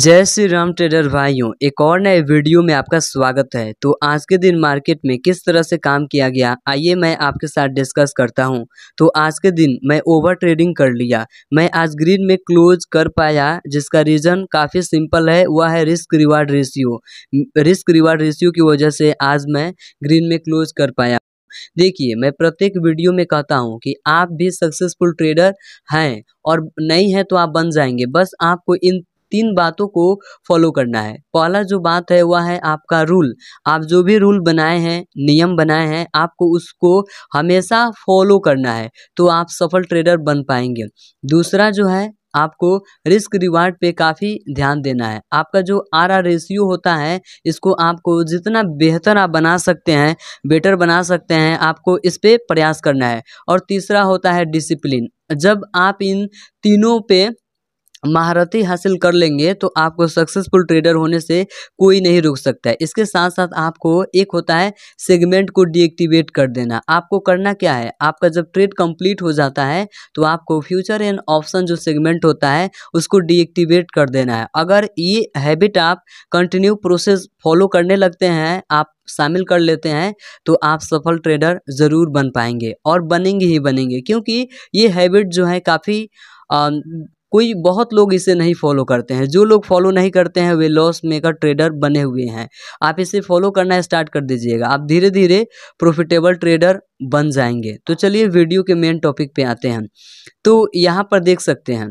जय श्री राम ट्रेडर भाइयों एक और नए वीडियो में आपका स्वागत है तो आज के दिन मार्केट में किस तरह से काम किया गया आइए मैं आपके साथ डिस्कस करता हूं तो आज के दिन मैं ओवर ट्रेडिंग कर लिया मैं आज ग्रीन में क्लोज कर पाया जिसका रीज़न काफ़ी सिंपल है वह है risk reward ratio risk reward ratio की वजह से आज मैं ग्रीन में क्लोज कर पाया देखिए मैं प्रत्येक वीडियो में कहता हूँ कि आप भी सक्सेसफुल ट्रेडर हैं और नहीं है तो आप बन जाएंगे बस आपको इन तीन बातों को फॉलो करना है पहला जो बात है वह है आपका रूल आप जो भी रूल बनाए हैं नियम बनाए हैं आपको उसको हमेशा फॉलो करना है तो आप सफल ट्रेडर बन पाएंगे दूसरा जो है आपको रिस्क रिवार्ड पे काफ़ी ध्यान देना है आपका जो आर आर रेशियो होता है इसको आपको जितना बेहतर आप बना सकते हैं बेटर बना सकते हैं आपको इस पर प्रयास करना है और तीसरा होता है डिसिप्लिन जब आप इन तीनों पे महारती हासिल कर लेंगे तो आपको सक्सेसफुल ट्रेडर होने से कोई नहीं रुक सकता है इसके साथ साथ आपको एक होता है सेगमेंट को डीएक्टिवेट कर देना आपको करना क्या है आपका जब ट्रेड कंप्लीट हो जाता है तो आपको फ्यूचर एंड ऑप्शन जो सेगमेंट होता है उसको डीएक्टिवेट कर देना है अगर ये हैबिट आप कंटिन्यू प्रोसेस फॉलो करने लगते हैं आप शामिल कर लेते हैं तो आप सफल ट्रेडर ज़रूर बन पाएंगे और बनेंगे ही बनेंगे क्योंकि ये हैबिट जो है काफ़ी कोई बहुत लोग इसे नहीं फॉलो करते हैं जो लोग फॉलो नहीं करते हैं वे लॉस मेकर ट्रेडर बने हुए हैं आप इसे फॉलो करना स्टार्ट कर दीजिएगा आप धीरे धीरे प्रॉफिटेबल ट्रेडर बन जाएंगे तो चलिए वीडियो के मेन टॉपिक पे आते हैं तो यहाँ पर देख सकते हैं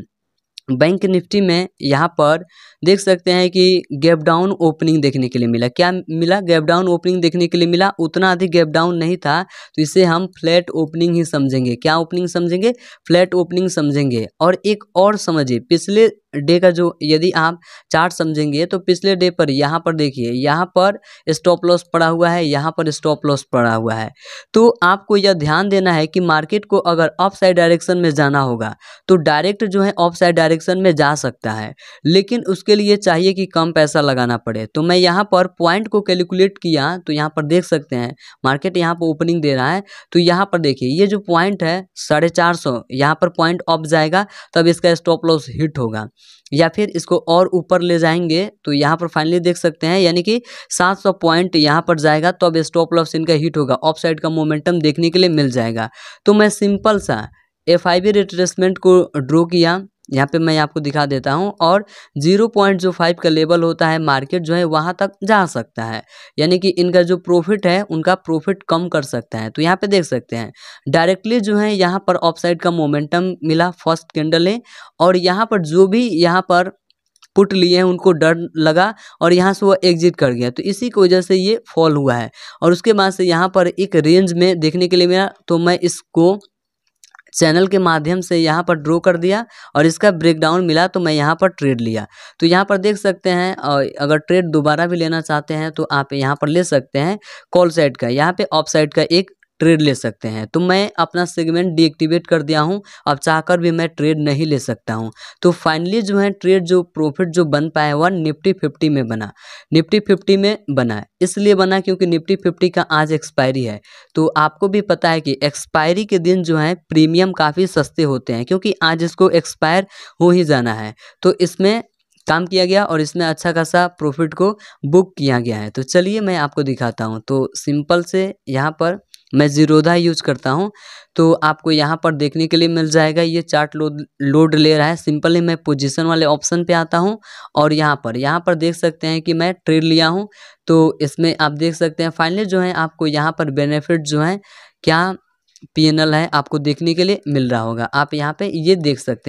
बैंक निफ्टी में यहाँ पर देख सकते हैं कि गैप डाउन ओपनिंग देखने के लिए मिला क्या मिला गैप डाउन ओपनिंग देखने के लिए मिला उतना अधिक गैप डाउन नहीं था तो इसे हम फ्लैट ओपनिंग ही समझेंगे क्या ओपनिंग समझेंगे फ्लैट ओपनिंग समझेंगे और एक और समझिए पिछले डे का जो यदि आप चार्ट समझेंगे तो पिछले डे पर यहाँ पर देखिए यहाँ पर स्टॉप लॉस पड़ा हुआ है यहाँ पर स्टॉप लॉस पड़ा हुआ है तो आपको यह ध्यान देना है कि मार्केट को अगर ऑफ साइड डायरेक्शन में जाना होगा तो डायरेक्ट जो है ऑफ साइड डायरेक्शन में जा सकता है लेकिन उसके लिए चाहिए कि कम पैसा लगाना पड़े तो मैं यहाँ पर पॉइंट को कैलकुलेट किया तो यहाँ पर देख सकते हैं मार्केट यहाँ पर ओपनिंग दे रहा है तो यहाँ पर देखिए ये जो पॉइंट है साढ़े चार सौ यहाँ पर पॉइंट ऑफ जाएगा तब इसका स्टॉप लॉस हिट होगा या फिर इसको और ऊपर ले जाएंगे तो यहाँ पर फाइनली देख सकते हैं यानी कि 700 पॉइंट यहाँ पर जाएगा तो अब स्टॉप लॉस इनका हिट होगा ऑफ साइड का मोमेंटम देखने के लिए मिल जाएगा तो मैं सिंपल सा एफ आई बी रिट्रेसमेंट को ड्रॉ किया यहाँ पे मैं आपको दिखा देता हूँ और जीरो पॉइंट जो फाइव का लेवल होता है मार्केट जो है वहाँ तक जा सकता है यानी कि इनका जो प्रॉफिट है उनका प्रॉफिट कम कर सकता है तो यहाँ पे देख सकते हैं डायरेक्टली जो है यहाँ पर ऑफ साइड का मोमेंटम मिला फर्स्ट कैंडल है और यहाँ पर जो भी यहाँ पर पुट लिए हैं उनको डर लगा और यहाँ से वो एग्जिट कर गया तो इसी की वजह से ये फॉल हुआ है और उसके बाद से यहाँ पर एक रेंज में देखने के लिए मिला तो मैं इसको चैनल के माध्यम से यहाँ पर ड्रॉ कर दिया और इसका ब्रेकडाउन मिला तो मैं यहाँ पर ट्रेड लिया तो यहाँ पर देख सकते हैं और अगर ट्रेड दोबारा भी लेना चाहते हैं तो आप यहाँ पर ले सकते हैं कॉल साइड का यहाँ पे ऑफ साइड का एक ट्रेड ले सकते हैं तो मैं अपना सेगमेंट डीएक्टिवेट कर दिया हूँ अब चाहकर भी मैं ट्रेड नहीं ले सकता हूँ तो फाइनली जो है ट्रेड जो प्रॉफिट जो बन पाया हुआ निफ्टी फिफ्टी में बना निफ्टी फिफ्टी में बना इसलिए बना क्योंकि निफ्टी फिफ्टी का आज एक्सपायरी है तो आपको भी पता है कि एक्सपायरी के दिन जो है प्रीमियम काफ़ी सस्ते होते हैं क्योंकि आज इसको एक्सपायर हो ही जाना है तो इसमें काम किया गया और इसमें अच्छा खासा प्रॉफिट को बुक किया गया है तो चलिए मैं आपको दिखाता हूँ तो सिंपल से यहाँ पर मैं ज़ीरोधा यूज़ करता हूँ तो आपको यहाँ पर देखने के लिए मिल जाएगा ये चार्ट लोड लोड ले रहा है सिंपली मैं पोजीशन वाले ऑप्शन पे आता हूँ और यहाँ पर यहाँ पर देख सकते हैं कि मैं ट्रेड लिया हूँ तो इसमें आप देख सकते हैं फाइनली जो है आपको यहाँ पर बेनिफिट जो है क्या पी है आपको देखने के लिए मिल रहा होगा आप यहाँ पर ये देख सकते हैं